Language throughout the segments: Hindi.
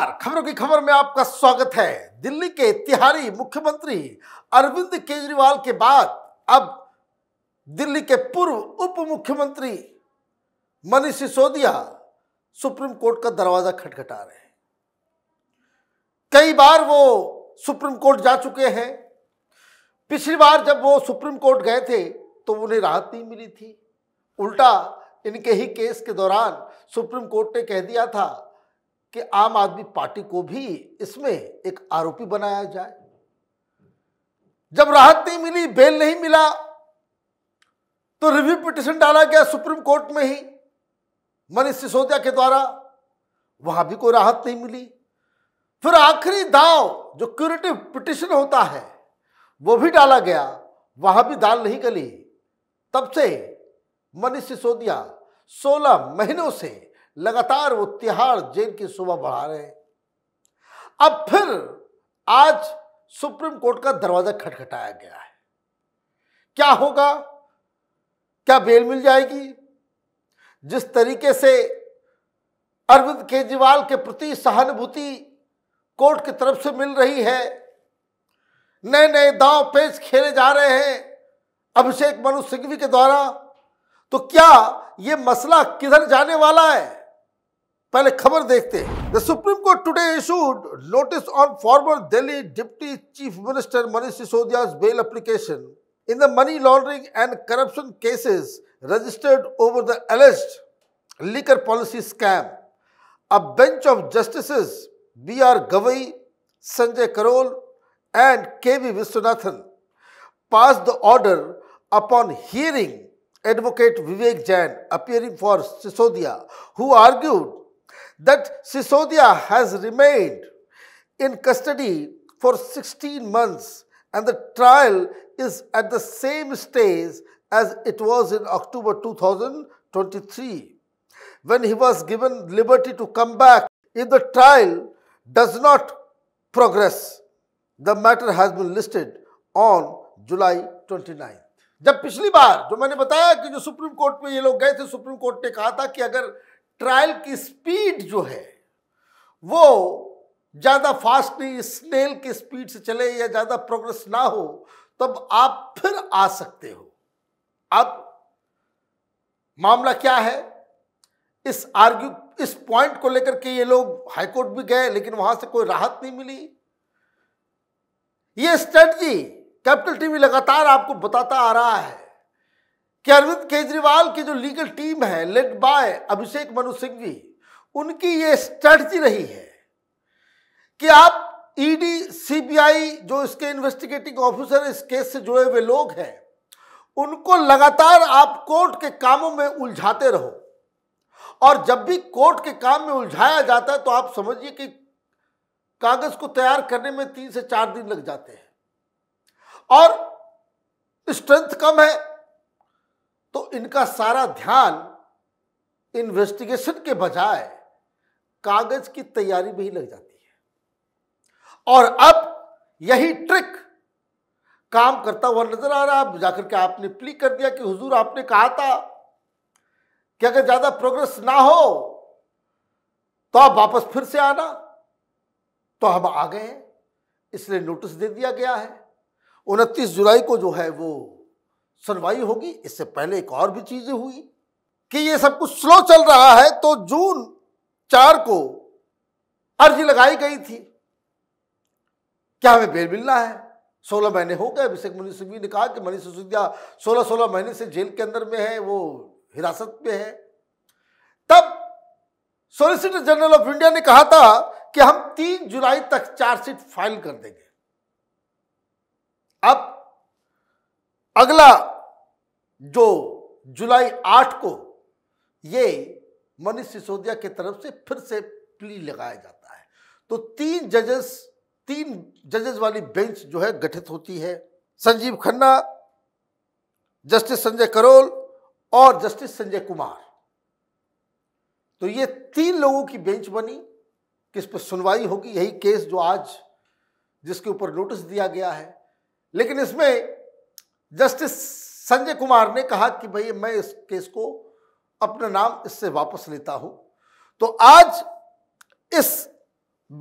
नमस्कार खबरों की खबर में आपका स्वागत है दिल्ली के तिहारी मुख्यमंत्री अरविंद केजरीवाल के बाद अब दिल्ली के पूर्व उप मुख्यमंत्री मनीष सिसोदिया सुप्रीम कोर्ट का दरवाजा खटखटा रहे हैं कई बार वो सुप्रीम कोर्ट जा चुके हैं पिछली बार जब वो सुप्रीम कोर्ट गए थे तो उन्हें राहत नहीं मिली थी उल्टा इनके ही केस के दौरान सुप्रीम कोर्ट ने कह दिया था कि आम आदमी पार्टी को भी इसमें एक आरोपी बनाया जाए जब राहत नहीं मिली बेल नहीं मिला तो रिव्यू पिटिशन डाला गया सुप्रीम कोर्ट में ही मनीष सिसोदिया के द्वारा वहां भी कोई राहत नहीं मिली फिर आखिरी दाव जो क्यूरेटिव पिटिशन होता है वो भी डाला गया वहां भी दाल नहीं गली तब से मनीष सिसोदिया 16 महीनों से लगातार वो तिहाड़ जेल की शोभा बढ़ा रहे हैं अब फिर आज सुप्रीम कोर्ट का दरवाजा खटखटाया गया है क्या होगा क्या बेल मिल जाएगी जिस तरीके से अरविंद केजरीवाल के प्रति सहानुभूति कोर्ट की तरफ से मिल रही है नए नए दांव पेच खेले जा रहे हैं अभिषेक मनु सिंघवी के द्वारा तो क्या ये मसला किधर जाने वाला है पहले खबर देखते the Supreme Court today issued notice on former Delhi deputy chief minister Manish Sisodia's bail application in the money laundering and corruption cases registered over the alleged liquor policy scam. A bench of justices B.R. Gavai, Sanjay Karol and K.V. Viswanathan passed the order upon hearing advocate Vivek Jain appearing for Sisodia who argued that Sisodia has remained in custody for 16 months and the trial is at the same stage as it was in October 2023 when he was given liberty to come back. If the trial does not progress, the matter has been listed on July 29th. जब पिछली बार जो मैंने बताया कि जो सुप्रीम कोर्ट में ये लोग गए थे सुप्रीम कोर्ट ने कहा था कि अगर ट्रायल की स्पीड जो है वो ज़्यादा फास्ट नहीं स्नेल की स्पीड से चले या ज़्यादा प्रोग्रेस ना हो तब आप फिर आ सकते हो अब मामला क्या है इस आर्ग्यू इस पॉइंट को लेकर के ये लोग हाईकोर्ट भी गए लेकिन वहां से कोई राहत नहीं मिली ये स्ट्रेटजी कैपिटल टीवी लगातार आपको बताता आ रहा है कि अरविंद केजरीवाल की जो लीगल टीम है लेड बाय अभिषेक मनु सिंघवी उनकी ये स्ट्रेटजी रही है कि आप ईडी e सीबीआई जो इसके इन्वेस्टिगेटिंग ऑफिसर इस केस से जुड़े हुए लोग हैं उनको लगातार आप कोर्ट के कामों में उलझाते रहो और जब भी कोर्ट के काम में उलझाया जाता है तो आप समझिए कि कागज को तैयार करने में तीन से चार दिन लग जाते हैं और स्ट्रेंथ कम है तो इनका सारा ध्यान इन्वेस्टिगेशन के बजाय कागज की तैयारी में ही लग जाती है और अब यही ट्रिक काम करता हुआ नजर आ रहा है जाकर के आपने प्ली कर दिया कि हुजूर आपने कहा था कि अगर ज्यादा प्रोग्रेस ना हो तो आप वापस फिर से आना तो हम आ गए इसलिए नोटिस दे दिया गया है उनतीस जुलाई को जो है वो सुनवाई होगी इससे पहले एक और भी चीज हुई कि ये सब कुछ स्लो चल रहा है तो जून चार को अर्जी लगाई गई थी क्या हमें बेल मिलना है सोलह महीने हो गए अभिषेक मनीष सिंघवी ने कहा कि मनीष सिसोदिया सोलह सोलह महीने से जेल के अंदर में है वो हिरासत में है तब सोलिसिटर जनरल ऑफ इंडिया ने कहा था कि हम तीन जुलाई तक चार्जशीट फाइल कर देंगे अब अगला जो जुलाई आठ को ये मनीष सिसोदिया की तरफ से फिर से प्ली लगाया जाता है तो तीन जजेस तीन जजेस वाली बेंच जो है गठित होती है संजीव खन्ना जस्टिस संजय करोल और जस्टिस संजय कुमार तो ये तीन लोगों की बेंच बनी किस पर सुनवाई होगी यही केस जो आज जिसके ऊपर नोटिस दिया गया है लेकिन इसमें जस्टिस संजय कुमार ने कहा कि भाई मैं इस केस को अपना नाम इससे वापस लेता हूं तो आज इस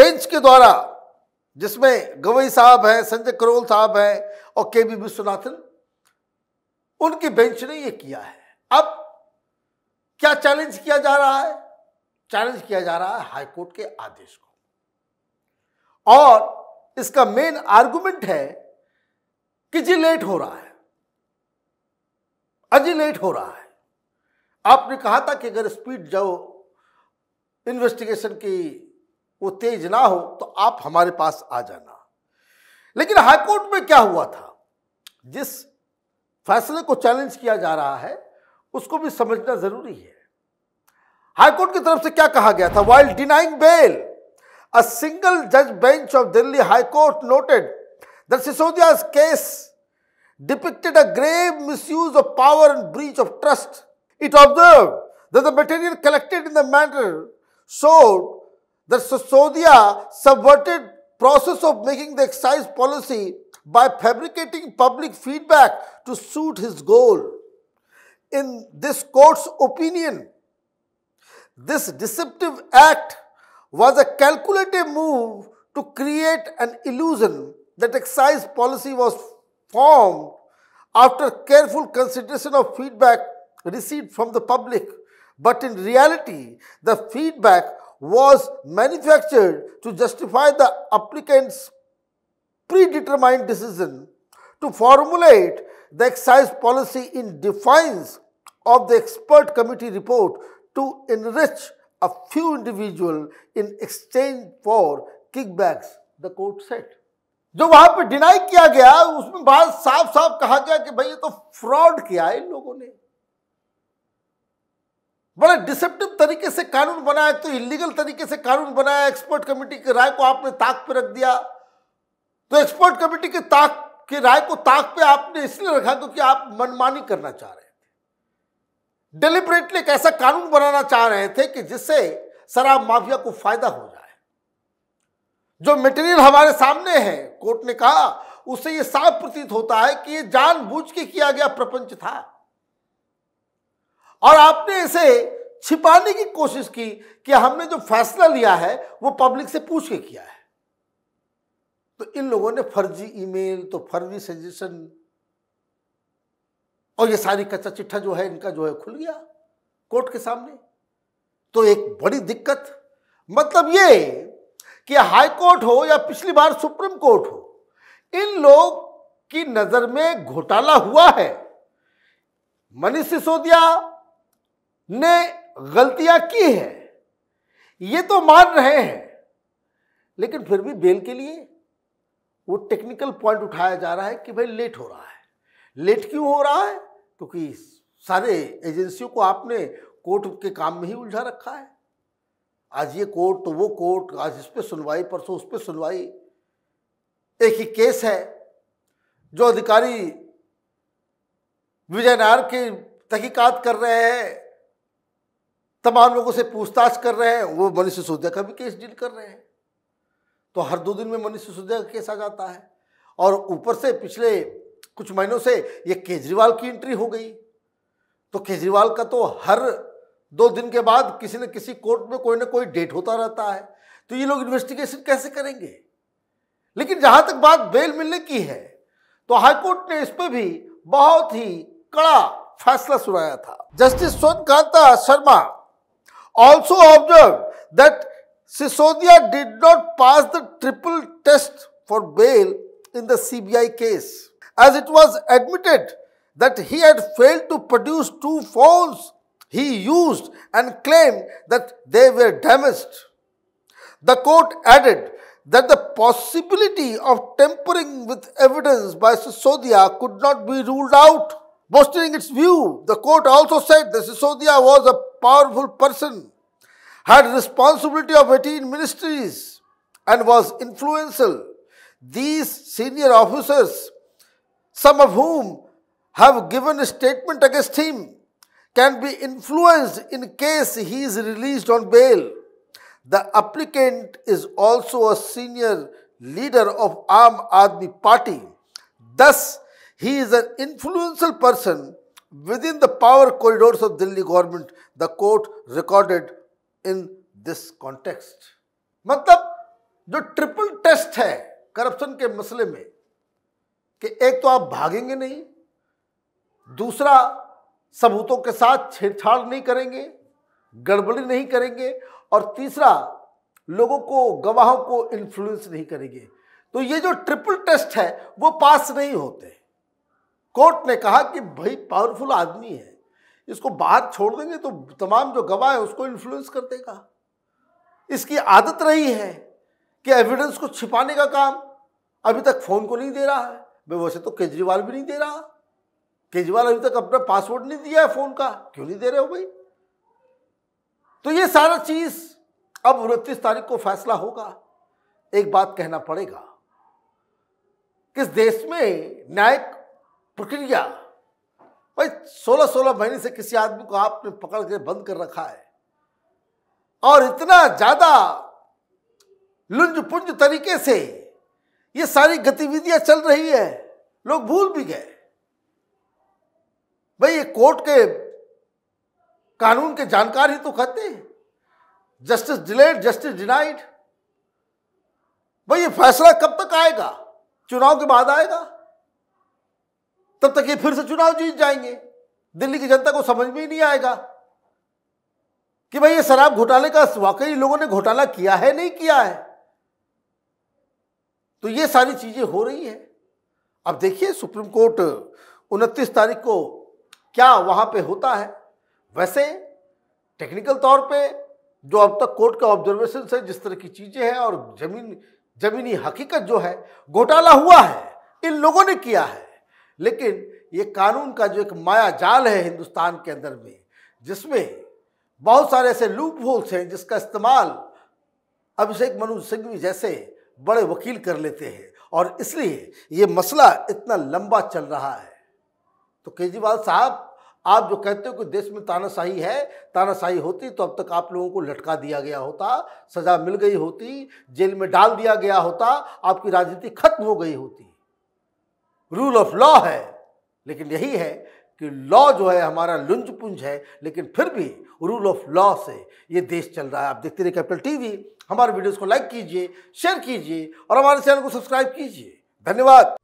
बेंच के द्वारा जिसमें गवई साहब हैं संजय करोल साहब हैं और के बी विश्वनाथन उनकी बेंच ने यह किया है अब क्या चैलेंज किया जा रहा है चैलेंज किया जा रहा है हाईकोर्ट के आदेश को और इसका मेन आर्गुमेंट है कि जी लेट हो रहा है लेट हो रहा है आपने कहा था कि अगर स्पीड जाओ इन्वेस्टिगेशन की वो तेज ना हो तो आप हमारे पास आ जाना लेकिन हाईकोर्ट में क्या हुआ था जिस फैसले को चैलेंज किया जा रहा है उसको भी समझना जरूरी है हाईकोर्ट की तरफ से क्या कहा गया था while denying bail a single जज bench of Delhi high court noted that Sisodia case depicted a grave misuse of power and breach of trust. It observed that the material collected in the matter showed that Sasodia subverted process of making the excise policy by fabricating public feedback to suit his goal. In this court's opinion, this deceptive act was a calculated move to create an illusion that excise policy was formed after careful consideration of feedback received from the public. But in reality, the feedback was manufactured to justify the applicant's predetermined decision to formulate the excise policy in defiance of the expert committee report to enrich a few individuals in exchange for kickbacks, the court said. जो वहां पे डिनाई किया गया उसमें बात साफ साफ कहा गया कि भाई ये तो फ्रॉड किया है इन लोगों ने बड़े डिसेप्टिव तरीके से कानून बनाया तो इलीगल तरीके से कानून बनाया एक्सपर्ट कमेटी की राय को आपने ताक पे रख दिया तो एक्सपर्ट कमेटी के ताक की राय को ताक पे आपने इसलिए रखा क्योंकि आप मनमानी करना चाह रहे थे डिलिबरेटली एक ऐसा कानून बनाना चाह रहे थे कि जिससे शराब माफिया को फायदा हो जाए जो मटेरियल हमारे सामने है कोर्ट ने कहा उससे ये साफ प्रतीत होता है कि ये जानबूझ के किया गया प्रपंच था और आपने इसे छिपाने की कोशिश की कि हमने जो फैसला लिया है वो पब्लिक से पूछ के किया है तो इन लोगों ने फर्जी ईमेल तो फर्जी सजेशन और ये सारी कच्चा चिट्ठा जो है इनका जो है खुल गया कोर्ट के सामने तो एक बड़ी दिक्कत मतलब ये कि हाई कोर्ट हो या पिछली बार सुप्रीम कोर्ट हो इन लोग की नज़र में घोटाला हुआ है मनीष सिसोदिया ने गलतियां की है ये तो मान रहे हैं लेकिन फिर भी बेल के लिए वो टेक्निकल पॉइंट उठाया जा रहा है कि भाई लेट हो रहा है लेट क्यों हो रहा है क्योंकि सारे एजेंसियों को आपने कोर्ट के काम में ही उलझा रखा है आज ये कोर्ट तो वो कोर्ट आज इस पर सुनवाई परसों उस पर सुनवाई एक ही केस है जो अधिकारी विजय नार की तहकीकत कर रहे हैं तमाम लोगों से पूछताछ कर रहे हैं वो मनीष सिसोदिया का भी केस डील कर रहे हैं तो हर दो दिन में मनीष सिसोदिया का केस आ जाता है और ऊपर से पिछले कुछ महीनों से ये केजरीवाल की एंट्री हो गई तो केजरीवाल का तो हर दो दिन के बाद किसी न किसी कोर्ट में कोई ना कोई डेट होता रहता है तो ये लोग इन्वेस्टिगेशन कैसे करेंगे लेकिन जहां तक बात बेल मिलने की है तो हाईकोर्ट ने इस पर भी बहुत ही कड़ा फैसला सुनाया था justice Sonkanta Sharma also observe that Sisodia did not pass the triple test for bail in the CBI case as it was admitted that he had failed to produce two phones he used and claimed that they were damaged. The court added that the possibility of tampering with evidence by Sisodia could not be ruled out. Bolstering its view, the court also said that Sisodia was a powerful person, had responsibility of 18 ministries, and was influential. These senior officers, some of whom have given a statement against him, can be influenced in case he is released on bail. The applicant is also a senior leader of Aam Aadmi Party. Thus, he is an influential person within the power corridors of Delhi government, the court recorded in this context. मतलब जो triple test है corruption के मसले में कि एक तो आप भागेंगे नहीं दूसरा सबूतों के साथ छेड़छाड़ नहीं करेंगे गड़बड़ी नहीं करेंगे और तीसरा लोगों को गवाहों को इन्फ्लुएंस नहीं करेंगे तो ये जो ट्रिपल टेस्ट है वो पास नहीं होते कोर्ट ने कहा कि भाई पावरफुल आदमी है इसको बाहर छोड़ देंगे तो तमाम जो गवाह है उसको इन्फ्लुएंस कर देगा इसकी आदत रही है कि एविडेंस को छिपाने का काम अभी तक फोन को नहीं दे रहा है वैसे तो केजरीवाल भी नहीं दे रहा केजरीवाल अभी तक अपना पासवर्ड नहीं दिया है फोन का क्यों नहीं दे रहे हो भाई तो ये सारा चीज अब उनतीस तारीख को फैसला होगा एक बात कहना पड़ेगा किस देश में न्यायिक प्रक्रिया भाई सोलह सोलह महीने से किसी आदमी को आपने पकड़ के बंद कर रखा है और इतना ज्यादा लुंज पुंज तरीके से ये सारी गतिविधियां चल रही है लोग भूल भी गए भाई ये कोर्ट के कानून के जानकार ही तो कहते हैं जस्टिस डिलेड जस्टिस डिनाइड भाई ये फैसला कब तक आएगा चुनाव के बाद आएगा तब तक ये फिर से चुनाव जीत जाएंगे दिल्ली की जनता को समझ में ही नहीं आएगा कि भाई ये शराब घोटाले का वाकई लोगों ने घोटाला किया है नहीं किया है तो ये सारी चीजें हो रही है अब देखिए सुप्रीम कोर्ट उनतीस तारीख को क्या वहाँ पे होता है वैसे टेक्निकल तौर पे जो अब तक कोर्ट का ऑब्जर्वेशन से जिस तरह की चीज़ें हैं और जमीन जमीनी हकीकत जो है घोटाला हुआ है इन लोगों ने किया है लेकिन ये कानून का जो एक माया जाल है हिंदुस्तान के अंदर में जिसमें बहुत सारे ऐसे लूप होल्स हैं जिसका इस्तेमाल अभिषेक मनु सिंघवी जैसे बड़े वकील कर लेते हैं और इसलिए ये मसला इतना लंबा चल रहा है तो केजरीवाल साहब आप जो कहते हो कि देश में तानाशाही है तानाशाही होती तो अब तक आप लोगों को लटका दिया गया होता सजा मिल गई होती जेल में डाल दिया गया होता आपकी राजनीति खत्म हो गई होती रूल ऑफ लॉ है लेकिन यही है कि लॉ जो है हमारा लुंज पुंज है लेकिन फिर भी रूल ऑफ लॉ से ये देश चल रहा है आप देखते रहिए कैपिटल टीवी हमारे वीडियोस को लाइक कीजिए शेयर कीजिए और हमारे चैनल को सब्सक्राइब कीजिए धन्यवाद